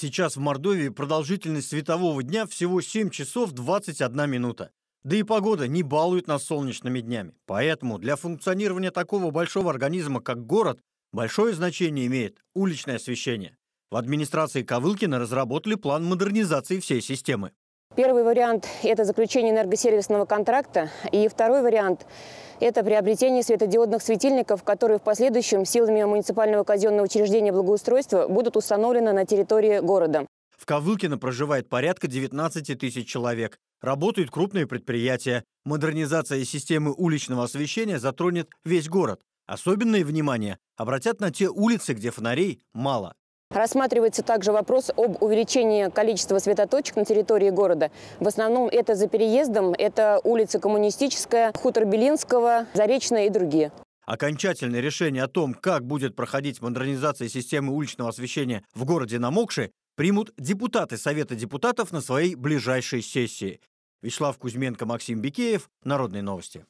Сейчас в Мордовии продолжительность светового дня всего 7 часов 21 минута. Да и погода не балует нас солнечными днями. Поэтому для функционирования такого большого организма, как город, большое значение имеет уличное освещение. В администрации Ковылкина разработали план модернизации всей системы. Первый вариант – это заключение энергосервисного контракта. И второй вариант – это приобретение светодиодных светильников, которые в последующем силами муниципального казенного учреждения благоустройства будут установлены на территории города. В Ковылкино проживает порядка 19 тысяч человек. Работают крупные предприятия. Модернизация системы уличного освещения затронет весь город. Особенное внимание обратят на те улицы, где фонарей мало. Рассматривается также вопрос об увеличении количества светоточек на территории города. В основном это за переездом, это улица Коммунистическая, хутор Белинского, Заречная и другие. Окончательное решение о том, как будет проходить модернизация системы уличного освещения в городе Намокши, примут депутаты Совета депутатов на своей ближайшей сессии. Вячеслав Кузьменко, Максим Бикеев. Народные новости.